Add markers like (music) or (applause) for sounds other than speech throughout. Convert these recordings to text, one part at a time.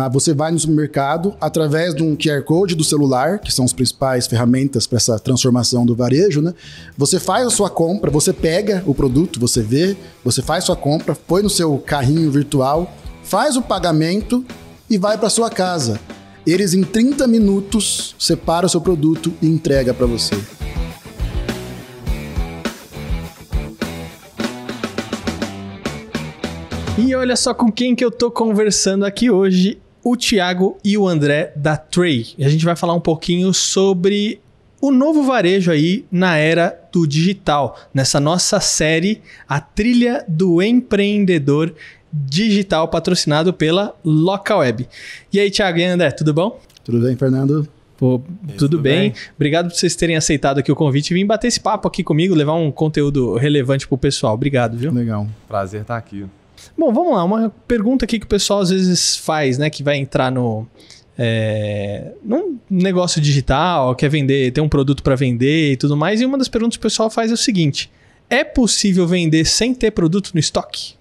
Ah, você vai no supermercado através de um QR Code do celular, que são as principais ferramentas para essa transformação do varejo, né? Você faz a sua compra, você pega o produto, você vê, você faz sua compra, põe no seu carrinho virtual, faz o pagamento e vai para sua casa. Eles em 30 minutos separam o seu produto e entrega para você. E olha só com quem que eu tô conversando aqui hoje o Thiago e o André da Trey. E a gente vai falar um pouquinho sobre o novo varejo aí na era do digital, nessa nossa série A Trilha do Empreendedor Digital, patrocinado pela Localweb. E aí, Thiago e André, tudo bom? Tudo bem, Fernando? Pô, tudo, tudo bem. bem. Obrigado por vocês terem aceitado aqui o convite e vir bater esse papo aqui comigo, levar um conteúdo relevante pro pessoal. Obrigado, viu? Legal. Prazer estar aqui. Bom, vamos lá. Uma pergunta aqui que o pessoal às vezes faz, né? Que vai entrar no. É, num negócio digital, quer vender, tem um produto para vender e tudo mais. E uma das perguntas que o pessoal faz é o seguinte: é possível vender sem ter produto no estoque?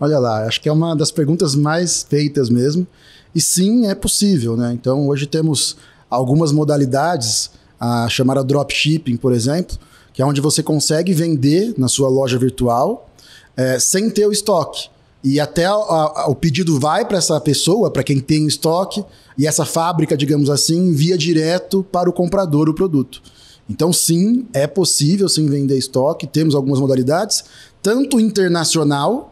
Olha lá, acho que é uma das perguntas mais feitas mesmo. E sim, é possível, né? Então hoje temos algumas modalidades, a chamada dropshipping, por exemplo, que é onde você consegue vender na sua loja virtual é, sem ter o estoque. E até a, a, o pedido vai para essa pessoa, para quem tem o estoque, e essa fábrica, digamos assim, envia direto para o comprador o produto. Então, sim, é possível sim vender estoque, temos algumas modalidades, tanto internacional,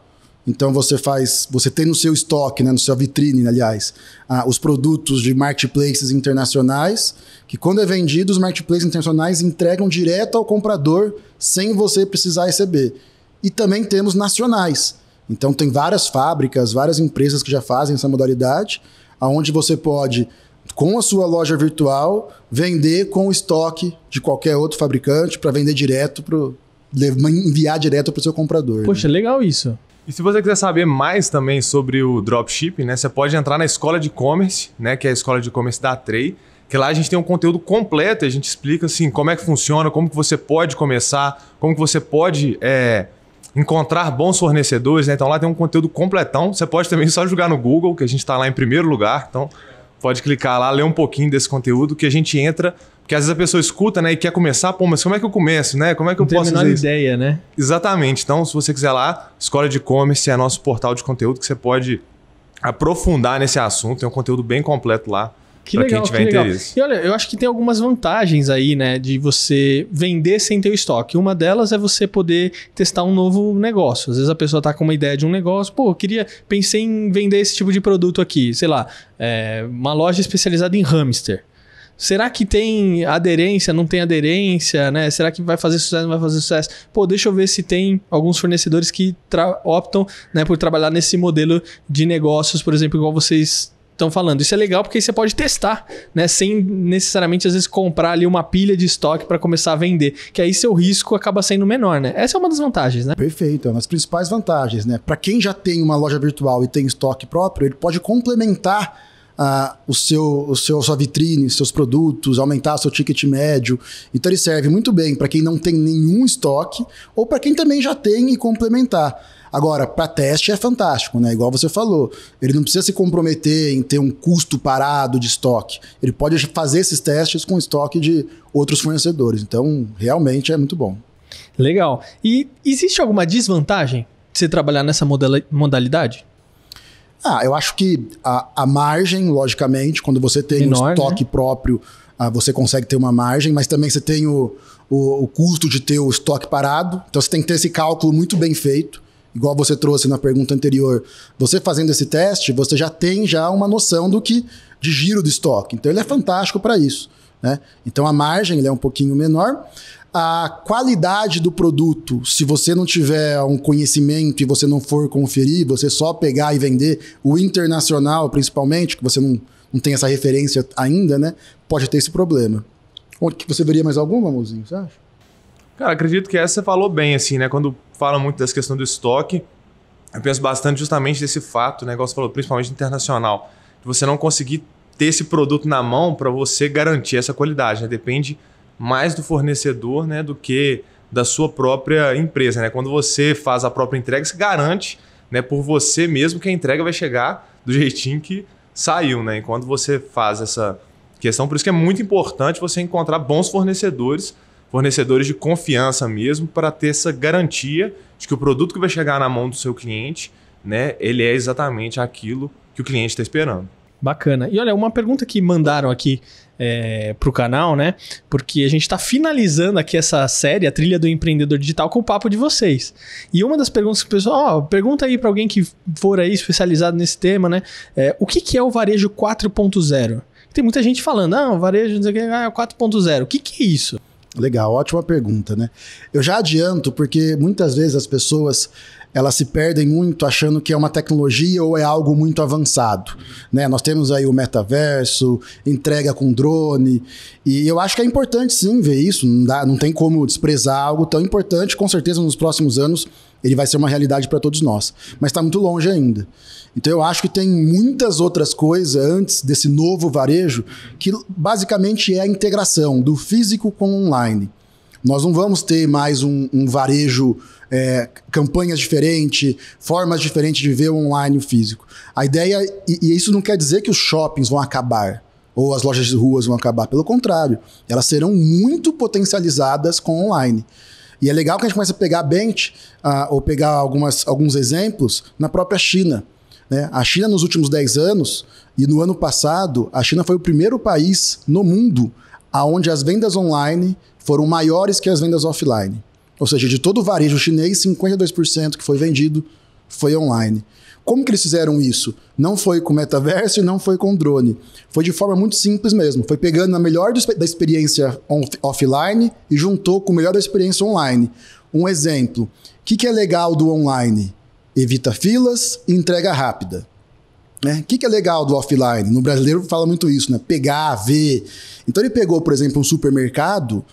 então você faz, você tem no seu estoque, né, no seu vitrine, aliás, ah, os produtos de marketplaces internacionais, que quando é vendido, os marketplaces internacionais entregam direto ao comprador sem você precisar receber e também temos nacionais. Então tem várias fábricas, várias empresas que já fazem essa modalidade, aonde você pode com a sua loja virtual vender com o estoque de qualquer outro fabricante para vender direto pro enviar direto para o seu comprador. Poxa, né? legal isso. E se você quiser saber mais também sobre o dropshipping, né, você pode entrar na escola de e-commerce, né, que é a escola de e-commerce da Trey, que lá a gente tem um conteúdo completo, a gente explica assim como é que funciona, como que você pode começar, como que você pode é, encontrar bons fornecedores, né? Então lá tem um conteúdo completão. Você pode também só jogar no Google, que a gente está lá em primeiro lugar. Então pode clicar lá, ler um pouquinho desse conteúdo que a gente entra. Porque às vezes a pessoa escuta, né, e quer começar, pô, mas como é que eu começo, né? Como é que eu Não posso fazer a ideia, né? Exatamente. Então, se você quiser lá, Escola de E-commerce é nosso portal de conteúdo que você pode aprofundar nesse assunto, tem um conteúdo bem completo lá que pra legal, quem tiver que interesse. Legal. E olha, eu acho que tem algumas vantagens aí, né, de você vender sem ter o estoque. Uma delas é você poder testar um novo negócio. Às vezes a pessoa tá com uma ideia de um negócio, pô, eu queria, pensei em vender esse tipo de produto aqui, sei lá, é, uma loja especializada em hamster. Será que tem aderência? Não tem aderência, né? Será que vai fazer sucesso? Não vai fazer sucesso? Pô, deixa eu ver se tem alguns fornecedores que optam né, por trabalhar nesse modelo de negócios, por exemplo, igual vocês estão falando. Isso é legal porque você pode testar, né? Sem necessariamente, às vezes, comprar ali uma pilha de estoque para começar a vender. Que aí seu risco acaba sendo menor, né? Essa é uma das vantagens, né? Perfeito, é uma das principais vantagens, né? Para quem já tem uma loja virtual e tem estoque próprio, ele pode complementar a ah, o seu, o seu, sua vitrine, seus produtos, aumentar seu ticket médio. Então ele serve muito bem para quem não tem nenhum estoque ou para quem também já tem e complementar. Agora, para teste é fantástico, né? Igual você falou, ele não precisa se comprometer em ter um custo parado de estoque. Ele pode fazer esses testes com estoque de outros fornecedores. Então, realmente é muito bom. Legal. E existe alguma desvantagem de você trabalhar nessa modalidade? Ah, eu acho que a, a margem, logicamente, quando você tem Menor, um né? estoque né? próprio, ah, você consegue ter uma margem, mas também você tem o, o, o, custo de ter o estoque parado. Então você tem que ter esse cálculo muito bem feito. Igual você trouxe na pergunta anterior, você fazendo esse teste, você já tem já uma noção do que de giro do estoque. Então ele é fantástico para isso, né? Então a margem é um pouquinho menor. A qualidade do produto, se você não tiver um conhecimento e você não for conferir, você só pegar e vender o internacional, principalmente, que você não, não tem essa referência ainda, né? Pode ter esse problema. Onde que você veria mais alguma, Mãozinho, você acha? Cara, acredito que essa você falou bem, assim, né? Quando fala muito dessa questão do estoque. Eu penso bastante justamente desse fato, né, igual você falou, principalmente internacional, de você não conseguir ter esse produto na mão para você garantir essa qualidade. Né? Depende mais do fornecedor né, do que da sua própria empresa. Né? Quando você faz a própria entrega, você garante né, por você mesmo que a entrega vai chegar do jeitinho que saiu. Né? Enquanto você faz essa questão, por isso que é muito importante você encontrar bons fornecedores fornecedores de confiança mesmo, para ter essa garantia de que o produto que vai chegar na mão do seu cliente, né, ele é exatamente aquilo que o cliente está esperando. Bacana. E olha, uma pergunta que mandaram aqui é, para o canal, né? Porque a gente está finalizando aqui essa série, a trilha do empreendedor digital, com o papo de vocês. E uma das perguntas que o pessoal, ó, pergunta aí para alguém que for aí especializado nesse tema, né? É, o que, que é o varejo 4.0? Tem muita gente falando, ah, o varejo 4.0. Ah, é o que, que é isso? Legal, ótima pergunta, né? Eu já adianto porque muitas vezes as pessoas elas se perdem muito achando que é uma tecnologia ou é algo muito avançado, né? Nós temos aí o metaverso, entrega com drone, e eu acho que é importante sim ver isso, não dá, não tem como desprezar algo tão importante, com certeza nos próximos anos ele vai ser uma realidade para todos nós. Mas está muito longe ainda. Então eu acho que tem muitas outras coisas antes desse novo varejo que basicamente é a integração do físico com o online. Nós não vamos ter mais um, um varejo, é, campanhas diferentes, formas diferentes de ver o online e o físico. A ideia, e, e isso não quer dizer que os shoppings vão acabar ou as lojas de ruas vão acabar. Pelo contrário, elas serão muito potencializadas com online. E é legal que a gente começa a pegar bench, uh, ou pegar algumas, alguns exemplos, na própria China. Né? A China, nos últimos 10 anos, e no ano passado, a China foi o primeiro país no mundo aonde as vendas online foram maiores que as vendas offline. Ou seja, de todo o varejo chinês, 52% que foi vendido foi online. Como que eles fizeram isso? Não foi com metaverso e não foi com drone. Foi de forma muito simples mesmo. Foi pegando a melhor da experiência offline e juntou com o melhor da experiência online. Um exemplo: o que, que é legal do online? Evita filas e entrega rápida. Né? O que, que, é legal do offline? No brasileiro fala muito isso, né? Pegar, ver. Então ele pegou, por exemplo, um supermercado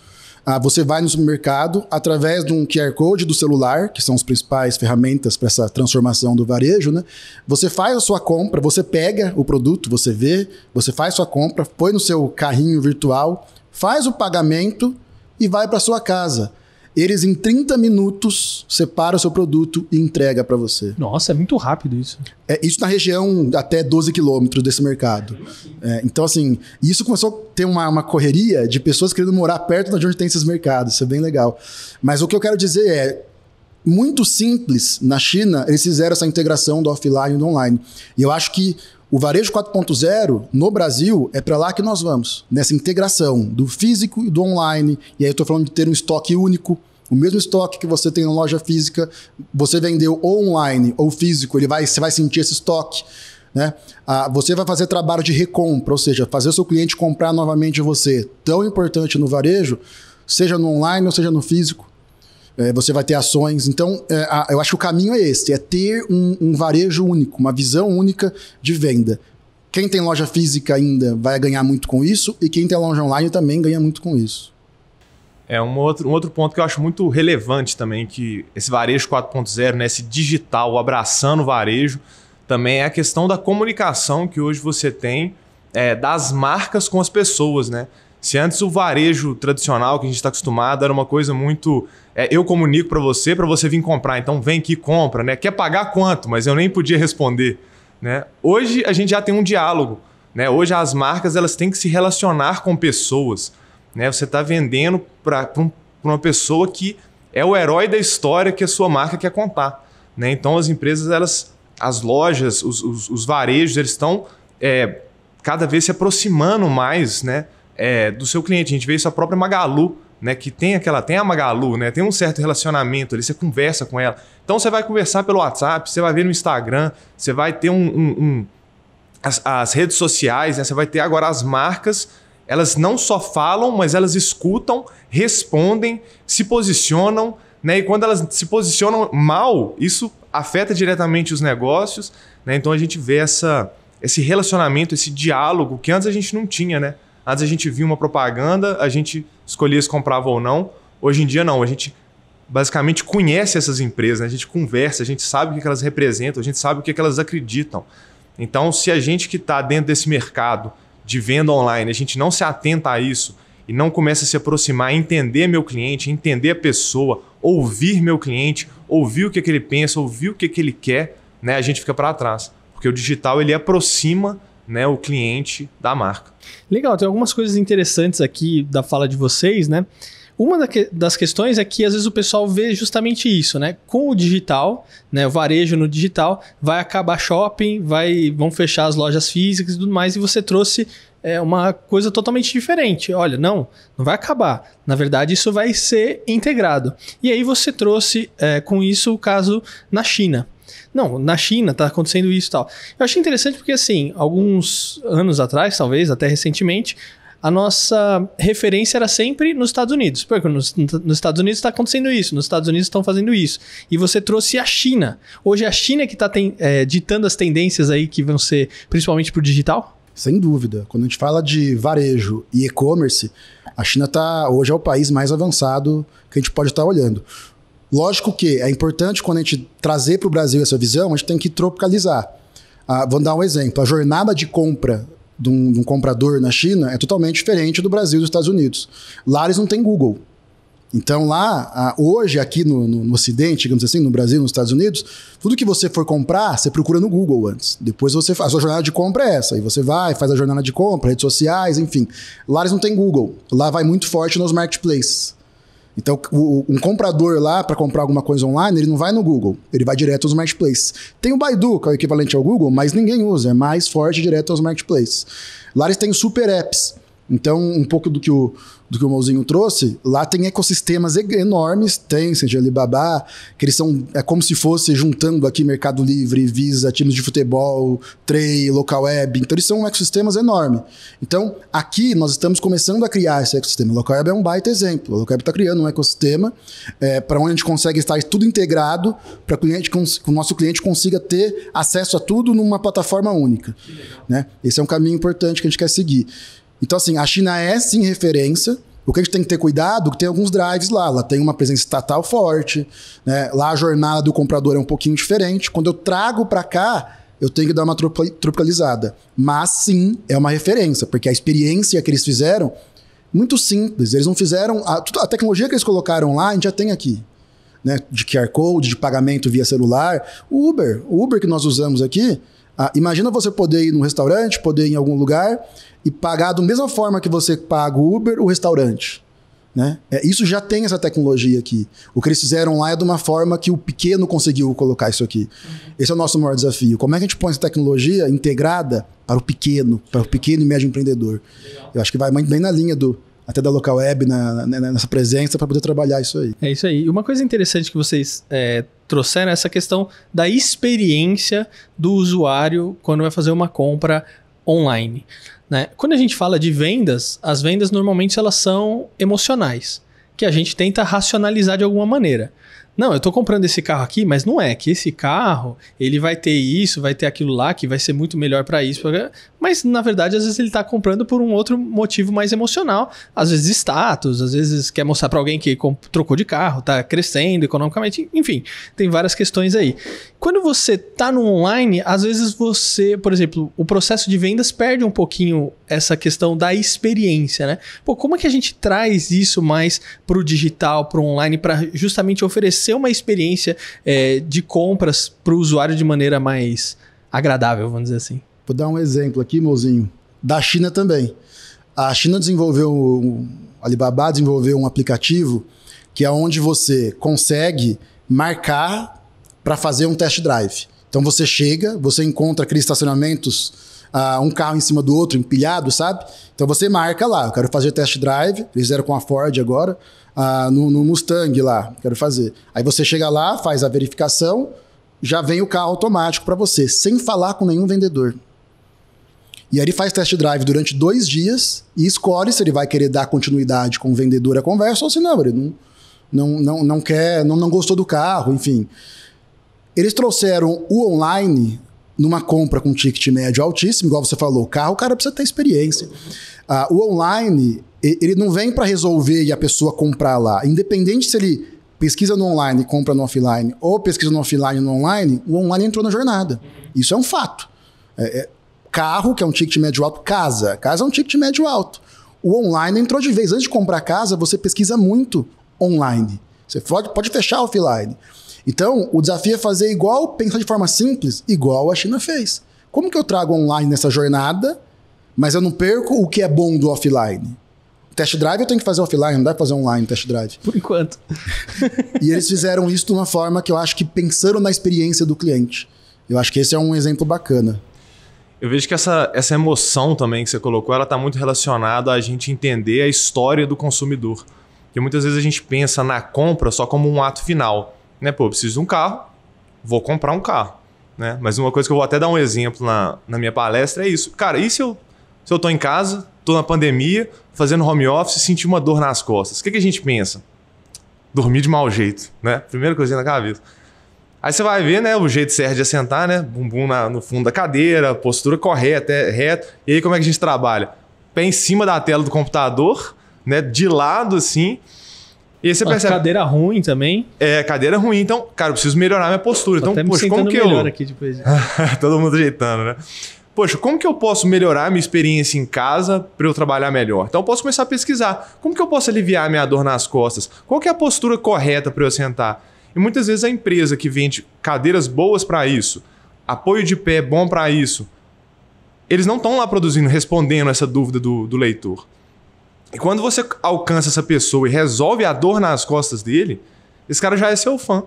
ah, você vai no supermercado através de um QR Code do celular, que são as principais ferramentas para essa transformação do varejo, né? Você faz a sua compra, você pega o produto, você vê, você faz sua compra, põe no seu carrinho virtual, faz o pagamento e vai para sua casa. Eles em 30 minutos separa o seu produto e entrega para você. Nossa, é muito rápido isso. É isso na região até 12 quilômetros desse mercado. É, então, assim, isso começou a ter uma, uma correria de pessoas querendo morar perto de onde tem esses mercados. Isso é bem legal. Mas o que eu quero dizer é, muito simples, na China, eles fizeram essa integração do offline e do online. E eu acho que o varejo 4.0 no Brasil é para lá que nós vamos, nessa integração do físico e do online. E aí eu estou falando de ter um estoque único, o mesmo estoque que você tem na loja física, você vendeu ou online ou físico, ele vai, você vai sentir esse estoque. Né? Ah, você vai fazer trabalho de recompra, ou seja, fazer o seu cliente comprar novamente você. Tão importante no varejo, seja no online ou seja no físico. É, você vai ter ações. Então, é, a, eu acho que o caminho é esse: é ter um, um varejo único, uma visão única de venda. Quem tem loja física ainda vai ganhar muito com isso, e quem tem loja online também ganha muito com isso. É um outro, um outro ponto que eu acho muito relevante também, que esse varejo 4.0, né, esse digital abraçando o varejo, também é a questão da comunicação que hoje você tem é, das marcas com as pessoas, né? Se antes o varejo tradicional que a gente está acostumado era uma coisa muito é, eu comunico para você para você vir comprar, então vem aqui compra, né? Quer pagar quanto? Mas eu nem podia responder, né? Hoje a gente já tem um diálogo, né? Hoje as marcas elas têm que se relacionar com pessoas. Né? Você está vendendo para um, uma pessoa que é o herói da história que a sua marca quer contar. Né? Então as empresas, elas, as lojas, os, os, os varejos, eles estão é, cada vez se aproximando mais né, é, do seu cliente. A gente vê isso a própria Magalu, né, que tem aquela, tem a Magalu, né, tem um certo relacionamento ali, você conversa com ela. Então você vai conversar pelo WhatsApp, você vai ver no Instagram, você vai ter um, um, um as, as, redes sociais, né, você vai ter agora as marcas elas não só falam, mas elas escutam, respondem, se posicionam, né? E quando elas se posicionam mal, isso afeta diretamente os negócios, né? Então a gente vê essa, esse relacionamento, esse diálogo que antes a gente não tinha, né? Antes a gente via uma propaganda, a gente escolhia se comprava ou não. Hoje em dia não, a gente basicamente conhece essas empresas, né? a gente conversa, a gente sabe o que elas representam, a gente sabe o que elas acreditam. Então, se a gente que está dentro desse mercado de venda online, a gente não se atenta a isso e não começa a se aproximar, entender meu cliente, entender a pessoa, ouvir meu cliente, ouvir o que, é que ele pensa, ouvir o que, é que ele quer, né, a gente fica para trás. Porque o digital ele aproxima né, o cliente da marca. Legal, tem algumas coisas interessantes aqui da fala de vocês, né? Uma das questões é que às vezes o pessoal vê justamente isso, né? Com o digital, né? O varejo no digital, vai acabar shopping, vai, vão fechar as lojas físicas e tudo mais, e você trouxe é uma coisa totalmente diferente. Olha, não, não vai acabar. Na verdade, isso vai ser integrado. E aí você trouxe é, com isso o caso na China. Não, na China está acontecendo isso e tal. Eu achei interessante porque, assim, alguns anos atrás, talvez até recentemente, a nossa referência era sempre nos Estados Unidos. Porque nos, nos Estados Unidos está acontecendo isso, nos Estados Unidos estão fazendo isso. E você trouxe a China. Hoje é a China que está é, ditando as tendências aí que vão ser principalmente para o digital? Sem dúvida. Quando a gente fala de varejo e e-commerce, a China tá hoje é o país mais avançado que a gente pode estar tá olhando. Lógico que é importante quando a gente trazer para o Brasil essa visão, a gente tem que tropicalizar. Ah, vou dar um exemplo. A jornada de compra de um, de um comprador na China é totalmente diferente do Brasil e dos Estados Unidos. Lá eles não têm Google. Então lá, hoje, aqui no, no, no, Ocidente, digamos assim, no Brasil, nos Estados Unidos, tudo que você for comprar, você procura no Google antes. Depois você faz a sua jornada de compra é essa. Aí você vai, faz a jornada de compra, redes sociais, enfim. Lá eles não tem Google. Lá vai muito forte nos marketplaces. Então, o, um comprador lá para comprar alguma coisa online, ele não vai no Google, ele vai direto aos marketplaces. Tem o Baidu, que é o equivalente ao Google, mas ninguém usa, é mais forte direto aos marketplaces. Lá eles têm super apps. Então, um pouco do que o, do que o trouxe, lá tem ecossistemas enormes, tem, seja Alibaba, que eles são, é como se fosse juntando aqui Mercado Livre, Visa, times de futebol, Trey, Local Web, então eles são ecossistemas enormes. Então, aqui nós estamos começando a criar esse ecossistema. Local Web é um baita exemplo. Local Web está criando um ecossistema é, para onde a gente consegue estar tudo integrado, para cliente o nosso cliente consiga ter acesso a tudo numa plataforma única. Né? Esse é um caminho importante que a gente quer seguir. Então, assim, a China é sim referência. O que a gente tem que ter cuidado, que tem alguns drives lá. Ela tem uma presença estatal forte, né? lá a jornada do comprador é um pouquinho diferente. Quando eu trago para cá, eu tenho que dar uma tropicalizada. Mas sim, é uma referência, porque a experiência que eles fizeram, muito simples. Eles não fizeram. A, a tecnologia que eles colocaram lá, a gente já tem aqui. Né? De QR Code, de pagamento via celular. O Uber, o Uber que nós usamos aqui, imagina você poder ir num restaurante, poder ir em algum lugar e pagar da mesma forma que você paga o Uber, o restaurante. Né? É, isso já tem essa tecnologia aqui. O que eles fizeram lá é de uma forma que o pequeno conseguiu colocar isso aqui. Uhum. Esse é o nosso maior desafio. Como é que a gente põe essa tecnologia integrada para o pequeno, para o pequeno e médio empreendedor? Legal. Eu acho que vai bem na linha do até da local web na, na, nessa presença para poder trabalhar isso aí. É isso aí. E uma coisa interessante que vocês é, trouxeram é essa questão da experiência do usuário quando vai fazer uma compra online. Né? Quando a gente fala de vendas, as vendas normalmente elas são emocionais, que a gente tenta racionalizar de alguma maneira. Não, eu estou comprando esse carro aqui, mas não é que esse carro ele vai ter isso, vai ter aquilo lá, que vai ser muito melhor para isso. Mas, na verdade, às vezes ele está comprando por um outro motivo mais emocional. Às vezes status, às vezes quer mostrar para alguém que trocou de carro, está crescendo economicamente, enfim. Tem várias questões aí. Quando você está no online, às vezes você, por exemplo, o processo de vendas perde um pouquinho essa questão da experiência, né? Pô, como é que a gente traz isso mais para o digital, para o online, para justamente oferecer uma experiência é, de compras para o usuário de maneira mais agradável, vamos dizer assim? Vou dar um exemplo aqui, mozinho. Da China também. A China desenvolveu, um, Alibaba desenvolveu um aplicativo que é onde você consegue marcar para fazer um test drive. Então você chega, você encontra aqueles estacionamentos Uh, ah, um carro em cima do outro, empilhado, sabe? Então você marca lá, eu quero fazer test drive, eles fizeram com a Ford agora, uh, no, no, Mustang lá, quero fazer. Aí você chega lá, faz a verificação, já vem o carro automático para você, sem falar com nenhum vendedor. E aí ele faz test drive durante dois dias e escolhe se ele vai querer dar continuidade com o vendedor à conversa ou se não, ele não, não, não, não quer, não, não gostou do carro, enfim. Eles trouxeram o online numa compra com ticket médio altíssimo, igual você falou, o carro, o cara precisa ter experiência. Ah, o online, ele não vem para resolver e a pessoa comprar lá. Independente se ele pesquisa no online compra no offline, ou pesquisa no offline e no online, o online entrou na jornada. Isso é um fato. É, é, Carro, que é um ticket médio alto, casa. Casa é um ticket médio alto. O online entrou de vez. Antes de comprar casa, você pesquisa muito online. Você pode, pode fechar offline. Então, o desafio é fazer igual, pensar de forma simples, igual a China fez. Como que eu trago online nessa jornada, mas eu não perco o que é bom do offline? Test drive eu tenho que fazer offline, não dá pra fazer online test drive. Por enquanto. (laughs) e eles fizeram isso de uma forma que eu acho que pensaram na experiência do cliente. Eu acho que esse é um exemplo bacana. Eu vejo que essa, essa emoção também que você colocou, ela está muito relacionada a gente entender a história do consumidor. Porque muitas vezes a gente pensa na compra só como um ato final. Né? Pô, eu preciso de um carro, vou comprar um carro. Né? Mas uma coisa que eu vou até dar um exemplo na, na minha palestra é isso. Cara, e se eu, se eu tô em casa, tô na pandemia, fazendo home office, senti uma dor nas costas? O que, que a gente pensa? Dormir de mau jeito, né? Primeira coisinha na cabeça. Aí você vai ver, né, o jeito certo de assentar, né? Bumbum na, no fundo da cadeira, postura correta, é, reto. E aí como é que a gente trabalha? Pé em cima da tela do computador, né? De lado, assim. E aí você Mas percebe... Cadeira ruim também. É, cadeira ruim. Então, cara, eu preciso melhorar minha postura. então, poxa, como que eu... Aqui depois. (laughs) Todo mundo ajeitando, né? Poxa, como que eu posso melhorar minha experiência em casa para eu trabalhar melhor? Então, eu posso começar a pesquisar. Como que eu posso aliviar minha dor nas costas? Qual que é a postura correta para eu sentar? E muitas vezes a empresa que vende cadeiras boas para isso, apoio de pé bom para isso, eles não estão lá produzindo, respondendo essa dúvida do, do leitor. E quando você alcança essa pessoa e resolve a dor nas costas dele, esse cara já é seu fã.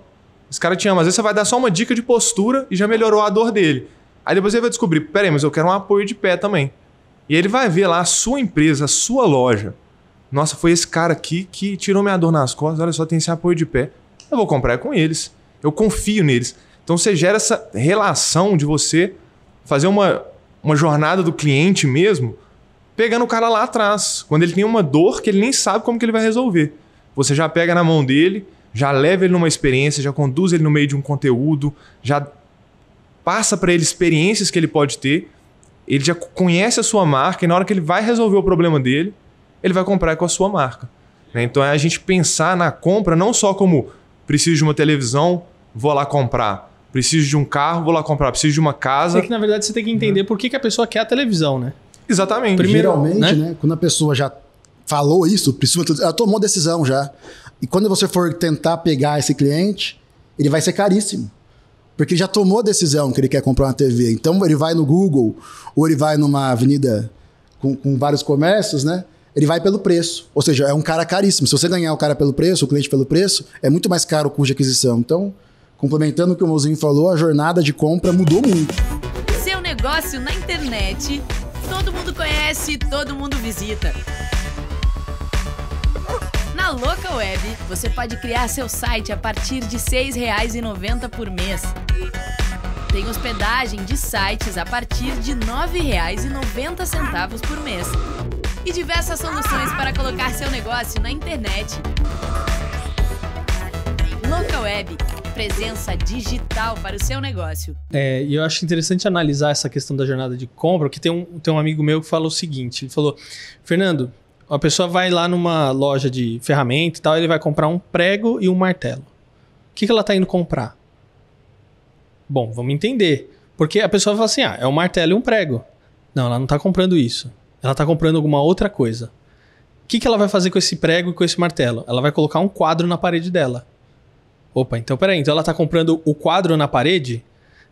Esse cara te ama. Às vezes você vai dar só uma dica de postura e já melhorou a dor dele. Aí depois ele vai descobrir: peraí, mas eu quero um apoio de pé também. E ele vai ver lá a sua empresa, a sua loja. Nossa, foi esse cara aqui que tirou minha dor nas costas. Olha só, tem esse apoio de pé eu vou comprar com eles. Eu confio neles. Então você gera essa relação de você fazer uma, uma jornada do cliente mesmo, pegando o cara lá atrás, quando ele tem uma dor que ele nem sabe como que ele vai resolver. Você já pega na mão dele, já leva ele numa experiência, já conduz ele no meio de um conteúdo, já passa para ele experiências que ele pode ter, ele já conhece a sua marca e na hora que ele vai resolver o problema dele, ele vai comprar com a sua marca. Né? Então é a gente pensar na compra não só como Preciso de uma televisão, vou lá comprar. Preciso de um carro, vou lá comprar. Preciso de uma casa. É que, na verdade, você tem que entender uhum. por que, que a pessoa quer a televisão, né? Exatamente. Primeiro, Geralmente, né? né? Quando a pessoa já falou isso, ela tomou decisão já. E quando você for tentar pegar esse cliente, ele vai ser caríssimo. Porque já tomou a decisão que ele quer comprar uma TV. Então ele vai no Google, ou ele vai numa avenida com, com vários comércios, né? ele vai pelo preço. Ou seja, é um cara caríssimo. Se você ganhar o cara pelo preço, o cliente pelo preço, é muito mais caro o custo de aquisição. Então, complementando o que o Mozinho falou, a jornada de compra mudou muito. Seu negócio na internet, todo mundo conhece, todo mundo visita. Na Louca Web, você pode criar seu site a partir de R$ 6,90 por mês. Tem hospedagem de sites a partir de R$ 9,90 por mês e diversas soluções para colocar seu negócio na internet. Local Web, presença digital para o seu negócio. É, e eu acho interessante analisar essa questão da jornada de compra, porque tem um, tem um amigo meu que falou o seguinte, ele falou, Fernando, a pessoa vai lá numa loja de ferramenta e tal, ele vai comprar um prego e um martelo. O que, que ela está indo comprar? Bom, vamos entender. Porque a pessoa fala assim, ah, é um martelo e um prego. Não, ela não está comprando isso. Ela está comprando alguma outra coisa. O que, que ela vai fazer com esse prego e com esse martelo? Ela vai colocar um quadro na parede dela. Opa, então peraí. Então ela está comprando o quadro na parede?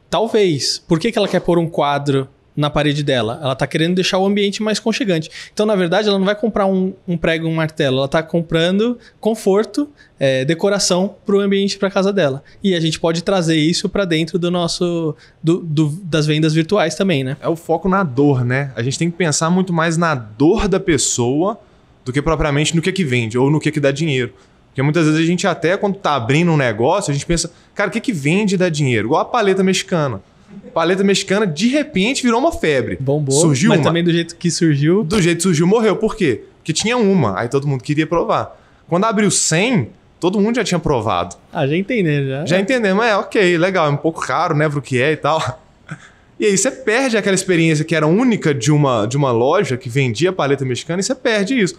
Talvez. Por que, que ela quer pôr um quadro na parede dela. Ela está querendo deixar o ambiente mais conchegante. Então, na verdade, ela não vai comprar um, um prego e um martelo. Ela está comprando conforto, é, decoração para o ambiente para casa dela. E a gente pode trazer isso para dentro do nosso do, do, das vendas virtuais também, né? É o foco na dor, né? A gente tem que pensar muito mais na dor da pessoa do que propriamente no que é que vende ou no que é que dá dinheiro. Porque muitas vezes a gente até quando está abrindo um negócio, a gente pensa, cara, o que é que vende e dá dinheiro? Igual a paleta mexicana. Paleta mexicana, de repente, virou uma febre. Bombou. Surgiu mas uma. também do jeito que surgiu. Do jeito que surgiu, morreu. Por quê? Porque tinha uma, aí todo mundo queria provar. Quando abriu 100, todo mundo já tinha provado. Ah, já entendemos, já. Já entendeu, mas é ok, legal, é um pouco caro, né, pro que é e tal. E aí você perde aquela experiência que era única de uma, de uma loja que vendia paleta mexicana e você perde isso.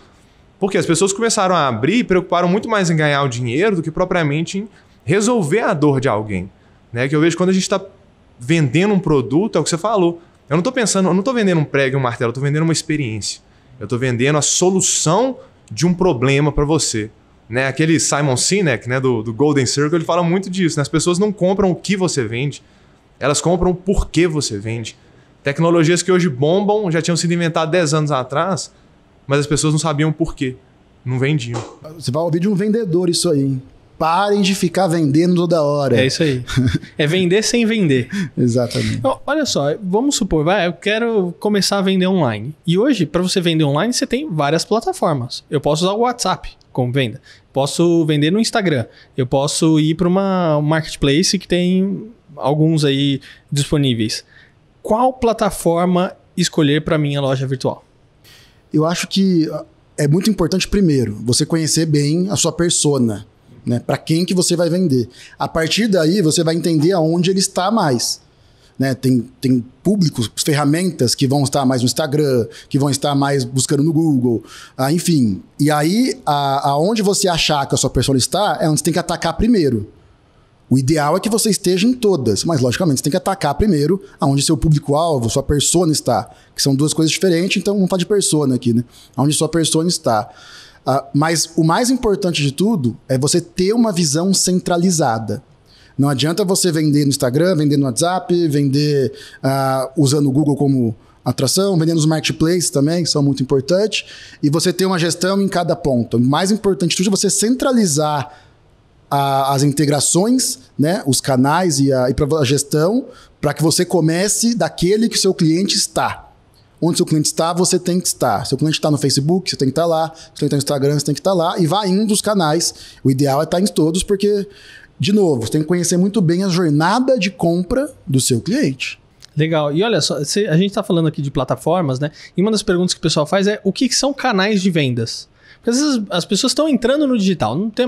Porque as pessoas começaram a abrir e preocuparam muito mais em ganhar o dinheiro do que propriamente em resolver a dor de alguém. Né? Que eu vejo quando a gente está vendendo um produto, é o que você falou. Eu não estou pensando, eu não estou vendendo um prego e um martelo, eu estou vendendo uma experiência. Eu estou vendendo a solução de um problema para você. Né? Aquele Simon Sinek, né, do, do, Golden Circle, ele fala muito disso. Né? As pessoas não compram o que você vende, elas compram por que você vende. Tecnologias que hoje bombam já tinham sido inventadas 10 anos atrás, mas as pessoas não sabiam por quê. Não vendiam. Você vai ouvir de um vendedor isso aí, hein? Parem de ficar vendendo toda hora. É isso aí. (laughs) é vender sem vender. Exatamente. Então, olha só, vamos supor, vai, eu quero começar a vender online. E hoje, para você vender online, você tem várias plataformas. Eu posso usar o WhatsApp como venda. Posso vender no Instagram. Eu posso ir para uma marketplace que tem alguns aí disponíveis. Qual plataforma escolher para minha loja virtual? Eu acho que ah, é muito importante primeiro você conhecer bem a sua persona né? Para quem que você vai vender. A partir daí, você vai entender aonde ele está mais. Né? Tem, tem públicos, ferramentas que vão estar mais no Instagram, que vão estar mais buscando no Google, ah, enfim. E aí, a, aonde você achar que a sua pessoa está, é onde você tem que atacar primeiro. O ideal é que você esteja em todas, mas logicamente você tem que atacar primeiro aonde seu público-alvo, sua persona está, que são duas coisas diferentes, então vamos falar de persona aqui, né? Aonde sua persona está. Uh, mas o mais importante de tudo é você ter uma visão centralizada. Não adianta você vender no Instagram, vender no WhatsApp, vender uh, usando o Google como atração, vender nos marketplaces também, que são muito importantes, e você ter uma gestão em cada ponto. O mais importante de tudo é você centralizar a, as integrações, né, os canais e a, e a gestão, para que você comece daquele que o seu cliente está onde seu cliente está, você tem que estar. Seu cliente está no Facebook, você tem que estar lá. Seu cliente está no Instagram, você tem que estar lá. E vai um dos canais. O ideal é estar em todos, porque, de novo, você tem que conhecer muito bem a jornada de compra do seu cliente. Legal. E olha só, a gente está falando aqui de plataformas, né? E uma das perguntas que o pessoal faz é o que são canais de vendas? Porque às vezes as pessoas estão entrando no digital, não tem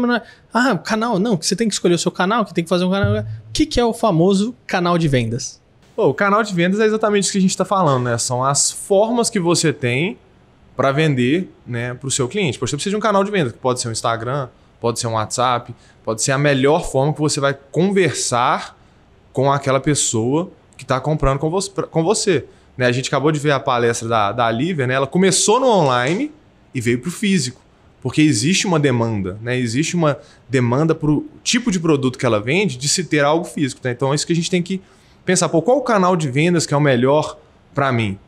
Ah, canal, não, você tem que escolher o seu canal, que tem que fazer um canal. O que, que é o famoso canal de vendas? Pô, o canal de vendas é exatamente isso que a gente está falando, né? São as formas que você tem para vender né, para o seu cliente. Por exemplo, precisa de um canal de vendas, que pode ser um Instagram, pode ser um WhatsApp, pode ser a melhor forma que você vai conversar com aquela pessoa que está comprando com, com você. Né? A gente acabou de ver a palestra da, da Lívia, né? ela começou no online e veio para o físico porque existe uma demanda, né? Existe uma demanda para o tipo de produto que ela vende de se ter algo físico. Né? Então é isso que a gente tem que pensar, pô, qual o canal de vendas que é o melhor para mim?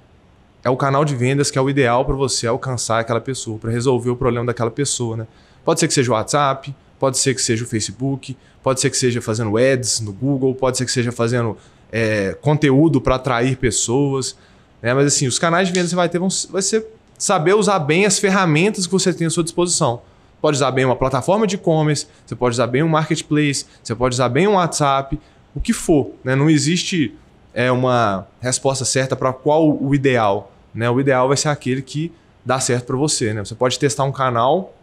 É o canal de vendas que é o ideal para você alcançar aquela pessoa, para resolver o problema daquela pessoa, né? Pode ser que seja o WhatsApp, pode ser que seja o Facebook, pode ser que seja fazendo ads no Google, pode ser que seja fazendo é, conteúdo para atrair pessoas, né? Mas assim, os canais de vendas você vai ter, vão, vai ser saber usar bem as ferramentas que você tem à sua disposição. Pode usar bem uma plataforma de e-commerce, você pode usar bem um marketplace, você pode usar bem um WhatsApp, o que for. Né? Não existe é, uma resposta certa para qual o ideal. Né? O ideal vai ser aquele que dá certo para você. Né? Você pode testar um canal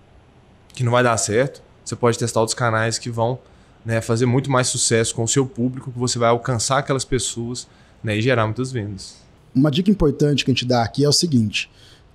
que não vai dar certo, você pode testar outros canais que vão né, fazer muito mais sucesso com o seu público, que você vai alcançar aquelas pessoas né, e gerar muitas vendas. Uma dica importante que a gente dá aqui é o seguinte.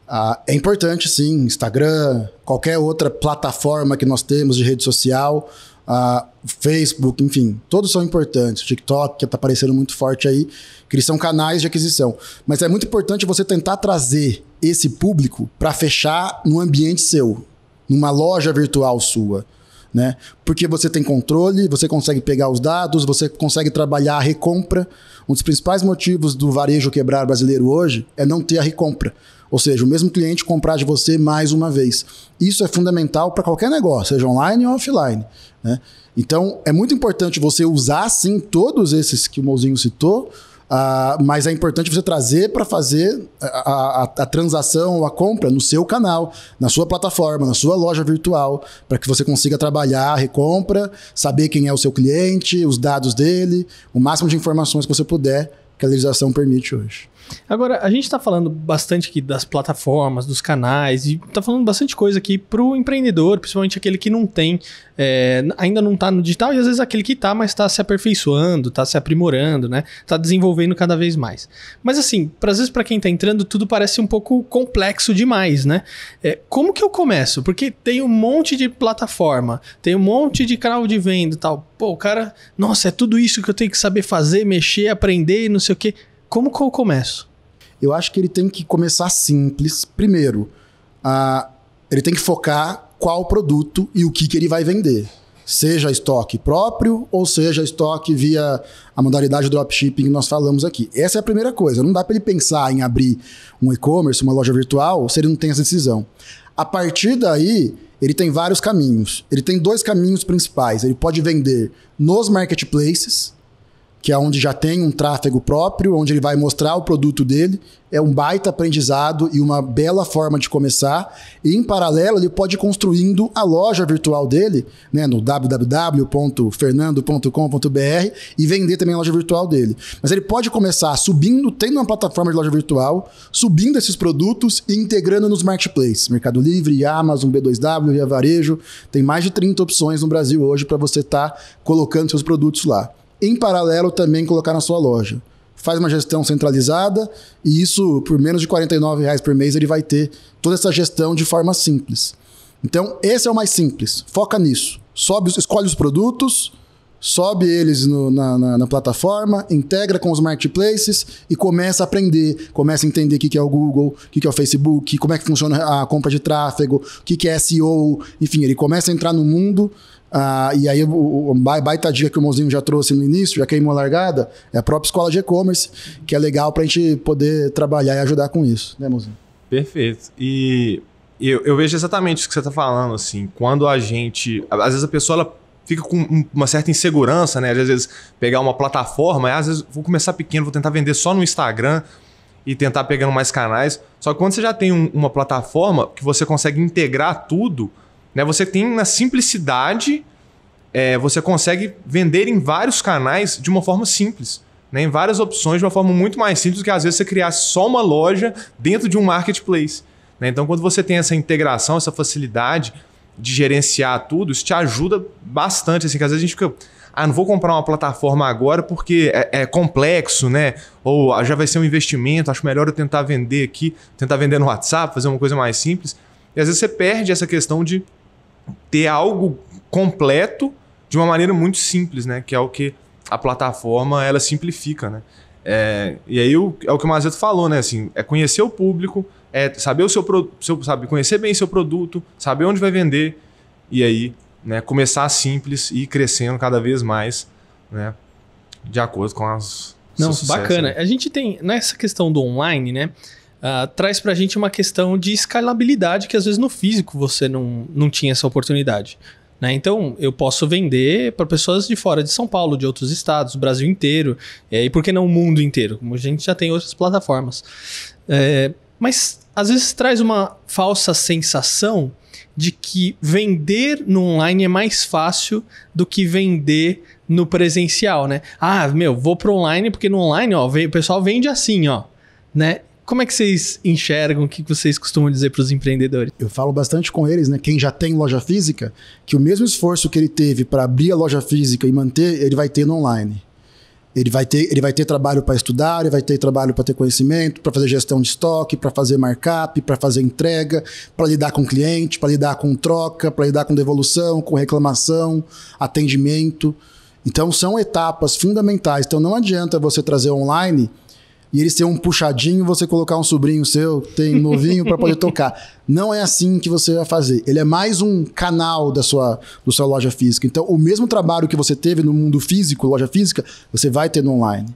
Ah, é importante, sim, Instagram, qualquer outra plataforma que nós temos de rede social, a ah, Facebook, enfim, todos são importantes. O TikTok, que está aparecendo muito forte aí, que eles são canais de aquisição. Mas é muito importante você tentar trazer esse público para fechar no ambiente seu, numa loja virtual sua. Né? Porque você tem controle, você consegue pegar os dados, você consegue trabalhar a recompra. Um dos principais motivos do varejo quebrar brasileiro hoje é não ter a recompra. Ou seja, o mesmo cliente comprar de você mais uma vez. Isso é fundamental para qualquer negócio, seja online ou offline. Né? Então, é muito importante você usar, sim, todos esses que o mozinho citou, uh, mas é importante você trazer para fazer a, a, a transação ou a compra no seu canal, na sua plataforma, na sua loja virtual, para que você consiga trabalhar a recompra, saber quem é o seu cliente, os dados dele, o máximo de informações que você puder que a legislação permite hoje. Agora, a gente está falando bastante aqui das plataformas, dos canais, e está falando bastante coisa aqui para o empreendedor, principalmente aquele que não tem, é, ainda não está no digital, e às vezes aquele que está, mas está se aperfeiçoando, está se aprimorando, né? Está desenvolvendo cada vez mais. Mas assim, pra, às vezes para quem está entrando, tudo parece um pouco complexo demais, né? É, como que eu começo? Porque tem um monte de plataforma, tem um monte de canal de venda e tal. Pô, o cara, nossa, é tudo isso que eu tenho que saber fazer, mexer, aprender e não sei o quê. Como que eu começo? Eu acho que ele tem que começar simples. Primeiro, ele tem que focar qual produto e o que, que ele vai vender. Seja estoque próprio ou seja estoque via a modalidade dropshipping que nós falamos aqui. Essa é a primeira coisa. Não dá para ele pensar em abrir um e-commerce, uma loja virtual, se ele não tem essa decisão. A partir daí, ele tem vários caminhos. Ele tem dois caminhos principais. Ele pode vender nos marketplaces, que é onde já tem um tráfego próprio, onde ele vai mostrar o produto dele. É um baita aprendizado e uma bela forma de começar. E em paralelo, ele pode ir construindo a loja virtual dele, né, no www.fernando.com.br e vender também a loja virtual dele. Mas ele pode começar subindo, tendo uma plataforma de loja virtual, subindo esses produtos e integrando nos marketplaces, Mercado Livre, Amazon, B2W, Via Varejo. Tem mais de 30 opções no Brasil hoje para você estar tá colocando seus produtos lá em paralelo também colocar na sua loja. Faz uma gestão centralizada e isso, por menos de R$ reais por mês, ele vai ter toda essa gestão de forma simples. Então, esse é o mais simples. Foca nisso. Sobe, escolhe os produtos, sobe eles no, na, na, na, plataforma, integra com os marketplaces e começa a aprender, começa a entender o que, que é o Google, o que, que é o Facebook, como é que funciona a compra de tráfego, o que, que é SEO, enfim, ele começa a entrar no mundo ah, e aí, o, o baita dica que o Mozinho já trouxe no início, já queimou a largada, é a própria escola de e-commerce, que é legal para a gente poder trabalhar e ajudar com isso, né, Mozinho? Perfeito. E eu, eu vejo exatamente isso que você está falando, assim, quando a gente. Às vezes a pessoa ela fica com uma certa insegurança, né? Às vezes pegar uma plataforma, às vezes vou começar pequeno, vou tentar vender só no Instagram e tentar pegando mais canais. Só que quando você já tem um, uma plataforma que você consegue integrar tudo né? Você tem na simplicidade, é, você consegue vender em vários canais de uma forma simples. Né? Em várias opções, de uma forma muito mais simples do que às vezes você criar só uma loja dentro de um marketplace. Né? Então, quando você tem essa integração, essa facilidade de gerenciar tudo, isso te ajuda bastante. Assim, que às vezes a gente fica ah, não vou comprar uma plataforma agora porque é, é, complexo, né? Ou ah, já vai ser um investimento, acho melhor eu tentar vender aqui, tentar vender no WhatsApp, fazer uma coisa mais simples. E às vezes você perde essa questão de ter algo completo de uma maneira muito simples, né? Que é o que a plataforma ela simplifica, né? É, e aí o, é o que o Mazeto falou, né? Assim, é conhecer o público, é saber o seu, pro, seu sabe, conhecer bem seu produto, saber onde vai vender e aí, né? Começar simples e ir crescendo cada vez mais, né? De acordo com as não, sucesso, bacana. Né? A gente tem nessa questão do online, né? Ah, traz para a gente uma questão de escalabilidade que às vezes no físico você não, não tinha essa oportunidade. Né? Então, eu posso vender para pessoas de fora de São Paulo, de outros estados, do Brasil inteiro, é, e por que não o mundo inteiro? Como a gente já tem outras plataformas. É, mas às vezes traz uma falsa sensação de que vender no online é mais fácil do que vender no presencial, né? Ah, meu, vou pro online porque no online, ó, o pessoal vende assim, ó, né? Como é que vocês enxergam? O que vocês costumam dizer para os empreendedores? Eu falo bastante com eles, né? Quem já tem loja física, que o mesmo esforço que ele teve para abrir a loja física e manter, ele vai ter no online. Ele vai ter, ele vai ter trabalho para estudar, ele vai ter trabalho para ter conhecimento, para fazer gestão de estoque, para fazer markup, para fazer entrega, para lidar com cliente, para lidar com troca, para lidar com devolução, com reclamação, atendimento. Então são etapas fundamentais. Então não adianta você trazer online e eles têm um puxadinho, você colocar um sobrinho seu, tem novinho para poder (laughs) tocar. Não é assim que você vai fazer. Ele é mais um canal da sua, do sua loja física. Então, o mesmo trabalho que você teve no mundo físico, loja física, você vai ter no online.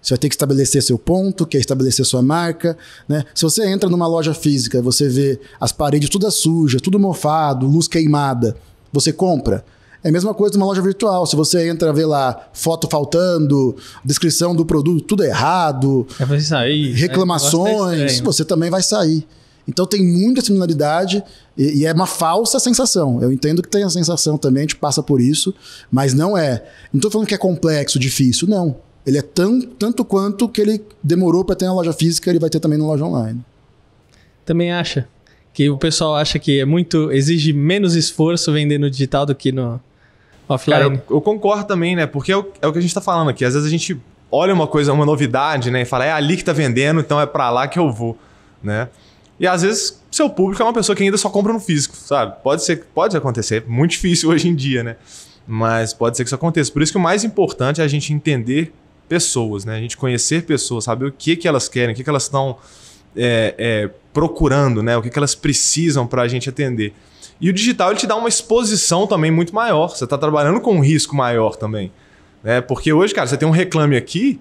Você vai ter que estabelecer seu ponto, quer é estabelecer sua marca, né? Se você entra numa loja física, você vê as paredes todas sujas, tudo mofado, luz queimada, você compra? É a mesma coisa de uma loja virtual. Se você entra, vê lá foto faltando, descrição do produto tudo errado, é sair, né? reclamações, é você também vai sair. Então tem muita similaridade e, e, é uma falsa sensação. Eu entendo que tem a sensação também, a gente passa por isso, mas não é. Não estou falando que é complexo, difícil, não. Ele é tão, tanto quanto que ele demorou para ter na loja física, ele vai ter também na loja online. Também acha? que o pessoal acha que é muito exige menos esforço vender no digital do que no offline. Cara, eu, eu, concordo também, né? Porque é o, é o que a gente está falando aqui. Às vezes a gente olha uma coisa, uma novidade, né? E fala, é ali que tá vendendo, então é para lá que eu vou, né? E às vezes seu público é uma pessoa que ainda só compra no físico, sabe? Pode ser, pode acontecer, é muito difícil (laughs) hoje em dia, né? Mas pode ser que isso aconteça. Por isso que o mais importante é a gente entender pessoas, né? A gente conhecer pessoas, saber o que que elas querem, o que que elas estão é, é, procurando, né? O que, que elas precisam para a gente atender. E o digital ele te dá uma exposição também muito maior. Você está trabalhando com um risco maior também. Né? Porque hoje, cara, você tem um reclame aqui,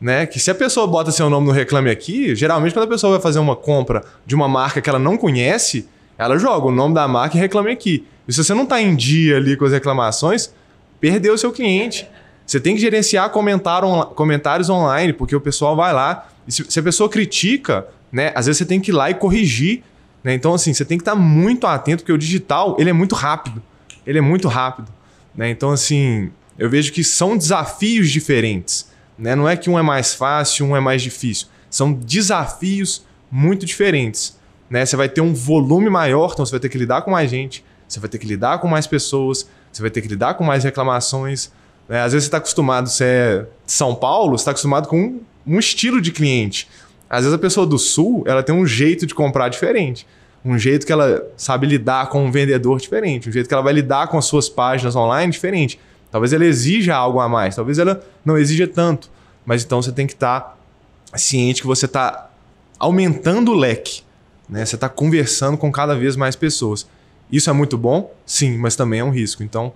né? Que se a pessoa bota seu nome no reclame aqui, geralmente quando a pessoa vai fazer uma compra de uma marca que ela não conhece, ela joga o nome da marca e reclame aqui. E se você não está em dia ali com as reclamações, perdeu o seu cliente. Você tem que gerenciar comentários online, porque o pessoal vai lá. E se, se a pessoa critica, né? Às vezes você tem que ir lá e corrigir, né? Então, assim, você tem que estar muito atento, porque o digital, ele é muito rápido. Ele é muito rápido, né? Então, assim, eu vejo que são desafios diferentes, né? Não é que um é mais fácil, um é mais difícil. São desafios muito diferentes, né? Você vai ter um volume maior, então você vai ter que lidar com mais gente, você vai ter que lidar com mais pessoas, você vai ter que lidar com mais reclamações, né? Às vezes você está acostumado, você é de São Paulo, você está acostumado com um, um estilo de cliente. Às vezes a pessoa do sul, ela tem um jeito de comprar diferente. Um jeito que ela sabe lidar com um vendedor diferente. Um jeito que ela vai lidar com as suas páginas online diferente. Talvez ela exija algo a mais. Talvez ela não exija tanto. Mas então você tem que estar tá ciente que você está aumentando o leque. Né? Você está conversando com cada vez mais pessoas. Isso é muito bom? Sim, mas também é um risco. Então,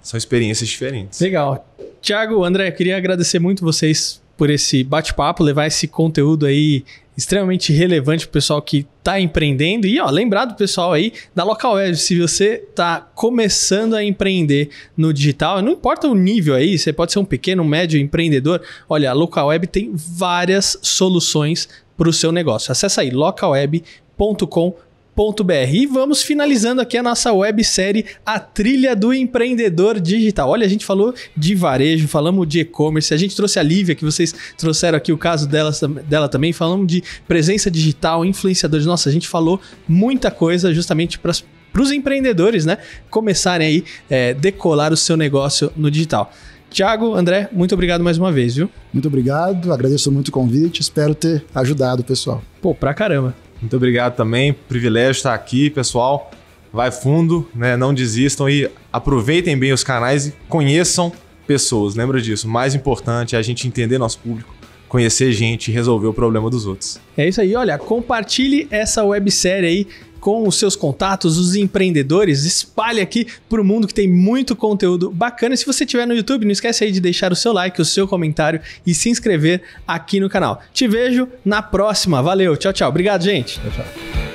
são experiências diferentes. Legal. Tiago, André, queria agradecer muito vocês por esse bate-papo, levar esse conteúdo aí extremamente relevante para o pessoal que está empreendendo. E ó, lembrar do pessoal aí da Local Edge, se você está começando a empreender no digital, não importa o nível aí, você pode ser um pequeno, médio empreendedor. Olha, a Local Web tem várias soluções para o seu negócio. Acesse aí localweb.com.br www.empreendedor.com.br e vamos finalizando aqui a nossa websérie A Trilha do Empreendedor Digital. Olha, a gente falou de varejo, falamos de e-commerce, a gente trouxe a Lívia, que vocês trouxeram aqui o caso dela, dela também, falamos de presença digital, influenciadores. Nossa, a gente falou muita coisa justamente para os empreendedores, né? Começarem aí é, decolar o seu negócio no digital. Tiago, André, muito obrigado mais uma vez, viu? Muito obrigado, agradeço muito o convite, espero ter ajudado o pessoal. Pô, pra caramba. Muito obrigado também. Privilégio estar aqui, pessoal. Vai fundo, né? Não desistam e aproveitem bem os canais e conheçam pessoas. Lembra disso. O mais importante é a gente entender nosso público, conhecer gente e resolver o problema dos outros. É isso aí, olha, compartilhe essa websérie aí com os seus contatos, os empreendedores, espalhe aqui para o mundo que tem muito conteúdo bacana. E se você estiver no YouTube, não esquece aí de deixar o seu like, o seu comentário e se inscrever aqui no canal. Te vejo na próxima. Valeu, tchau, tchau. Obrigado, gente. Tchau, tchau.